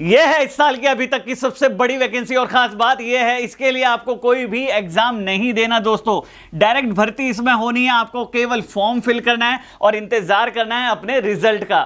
यह है इस साल की अभी तक की सबसे बड़ी वैकेंसी और खास बात यह है इसके लिए आपको कोई भी एग्जाम नहीं देना दोस्तों डायरेक्ट भर्ती इसमें होनी है आपको केवल फॉर्म फिल करना है और इंतजार करना है अपने रिजल्ट का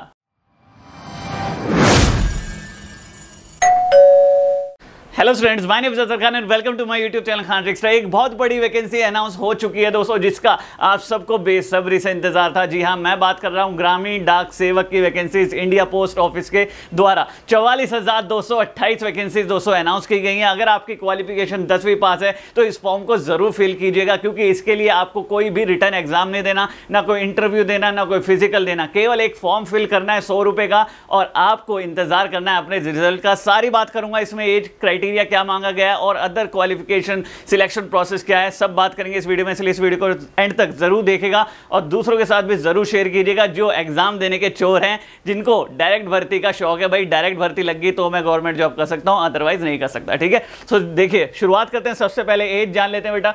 hello students my name is Khan and welcome to my YouTube channel Khan extra एक बहुत बड़ी वैकेंसी अनाउंस हो चुकी है दोस्तों जिसका आप सबको बेसब्री से इंतजार था जी हाँ मैं बात कर रहा हूं ग्रामीण डाक सेवक की वैकेंसीज इंडिया पोस्ट ऑफिस के द्वारा चौवालीस हजार दो सौ अट्ठाईस वैकेंसीज दोस्तों अनाउंस की गई हैं अगर आपकी क्वालिफिकेशन दसवीं पास है तो इस फॉर्म को जरूर फिल कीजिएगा क्योंकि इसके लिए आपको कोई भी रिटर्न एग्जाम नहीं देना ना कोई इंटरव्यू देना ना कोई फिजिकल देना केवल एक फॉर्म फिल करना है सौ का और आपको इंतजार करना है अपने रिजल्ट का सारी बात करूंगा इसमें एज क्राइटेरिया क्राइटेरिया क्या मांगा गया है और अदर क्वालिफिकेशन सिलेक्शन प्रोसेस क्या है सब बात करेंगे इस वीडियो में इसलिए इस वीडियो को एंड तक जरूर देखेगा और दूसरों के साथ भी जरूर शेयर कीजिएगा जो एग्जाम देने के चोर हैं जिनको डायरेक्ट भर्ती का शौक है भाई डायरेक्ट भर्ती लग गई तो मैं गवर्नमेंट जॉब कर सकता हूँ अदरवाइज नहीं कर सकता ठीक है सो देखिए शुरुआत करते हैं सबसे पहले एज जान लेते हैं बेटा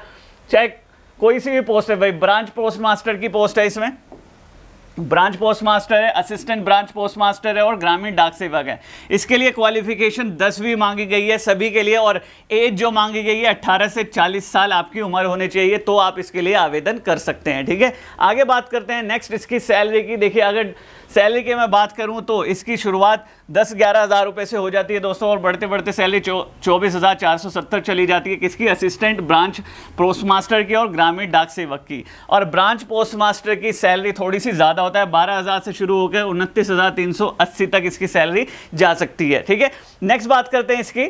चाहे कोई सी भी पोस्ट है भाई ब्रांच पोस्ट मास्टर की पोस्ट है इसमें ब्रांच पोस्ट मास्टर है असिस्टेंट ब्रांच पोस्ट मास्टर है और ग्रामीण डाक सेवक है इसके लिए क्वालिफिकेशन दसवीं मांगी गई है सभी के लिए और एज जो मांगी गई है 18 से 40 साल आपकी उम्र होनी चाहिए तो आप इसके लिए आवेदन कर सकते हैं ठीक है आगे बात करते हैं नेक्स्ट इसकी सैलरी की देखिए अगर सैलरी की मैं बात करूं तो इसकी शुरुआत दस ग्यारह हज़ार रुपये से हो जाती है दोस्तों और बढ़ते बढ़ते सैलरी चौबीस हज़ार चार सौ सत्तर चली जाती है किसकी असिस्टेंट ब्रांच पोस्ट मास्टर की और ग्रामीण डाक सेवक की और ब्रांच पोस्ट मास्टर की सैलरी थोड़ी सी ज़्यादा होता है बारह हज़ार से शुरू होकर उनतीस हज़ार तीन सौ अस्सी तक इसकी सैलरी जा सकती है ठीक है नेक्स्ट बात करते हैं इसकी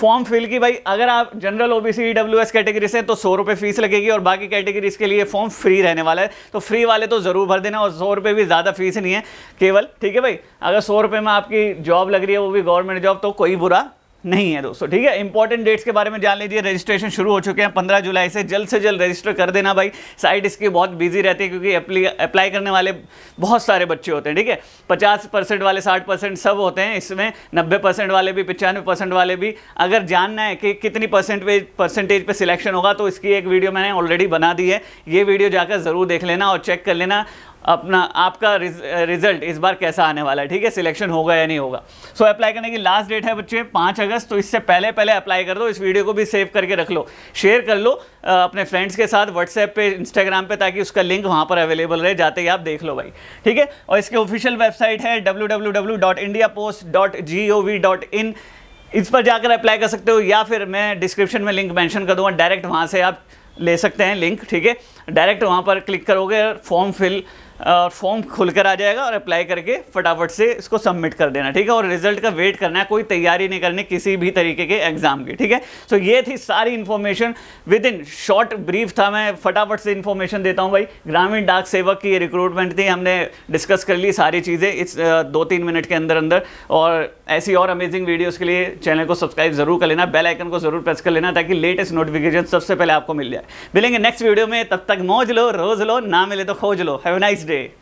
फॉर्म फिल की भाई अगर आप जनरल ओबीसी ईडब्ल्यूएस कैटेगरी से तो सौ रुपये फीस लगेगी और बाकी कैटेगरीज के लिए फॉर्म फ्री रहने वाला है तो फ्री वाले तो ज़रूर भर देना और सौ रुपये भी ज़्यादा फीस नहीं है केवल ठीक है भाई अगर सौ रुपये में आपकी जॉब लग रही है वो भी गवर्नमेंट जॉब तो कोई बुरा नहीं है दोस्तों ठीक है इंपॉर्टेंट डेट्स के बारे में जान लीजिए रजिस्ट्रेशन शुरू हो चुके हैं पंद्रह जुलाई से जल्द से जल्द रजिस्टर कर देना भाई साइट इसकी बहुत बिजी रहती है क्योंकि अप्लाई करने वाले बहुत सारे बच्चे होते हैं ठीक है पचास परसेंट वाले साठ परसेंट सब होते हैं इसमें नब्बे परसेंट वाले भी पचानवे परसेंट वाले भी अगर जानना है कि कितनी परसेंट परसेंटेज पर सिलेक्शन होगा तो इसकी एक वीडियो मैंने ऑलरेडी बना दी है ये वीडियो जाकर ज़रूर देख लेना और चेक कर लेना अपना आपका रिज, रिजल्ट इस बार कैसा आने वाला है ठीक है सिलेक्शन होगा या नहीं होगा सो so, अप्लाई करने की लास्ट डेट है बच्चे पाँच अगस्त तो इससे पहले पहले अप्लाई कर दो इस वीडियो को भी सेव करके रख लो शेयर कर लो अपने फ्रेंड्स के साथ व्हाट्सएप पे इंस्टाग्राम पे ताकि उसका लिंक वहाँ पर अवेलेबल रहे जाते ही आप देख लो भाई ठीक है और इसके ऑफिशियल वेबसाइट है डब्ल्यू इस पर जाकर अप्लाई कर सकते हो या फिर मैं डिस्क्रिप्शन में लिंक मैंशन कर दूंगा डायरेक्ट वहाँ से आप ले सकते हैं लिंक ठीक है डायरेक्ट वहाँ पर क्लिक करोगे फॉर्म फिल और फॉर्म खुलकर आ जाएगा और अप्लाई करके फटाफट से इसको सबमिट कर देना ठीक है और रिजल्ट का वेट करना है कोई तैयारी नहीं करनी किसी भी तरीके के एग्जाम की ठीक है सो ये थी सारी information with in short brief था मैं फटाफट से इन्फॉर्मेशन देता हूँ भाई ग्रामीण डाक सेवक की रिक्रूटमेंट थी हमने डिस्कस कर ली सारी चीज़ें इस दो तीन मिनट के अंदर अंदर और ऐसी और अमेजिंग वीडियोज़ के लिए चैनल को सब्सक्राइब जरूर कर लेना बेल आइकन को जरूर प्रेस कर लेना ताकि लेटेस्ट नोटिफिकेशन सबसे पहले आपको मिल जाए मिलेंगे नेक्स्ट वीडियो में तब तक मौज लो रोज लो ना मिले तो खोज लो हैव नाइस day.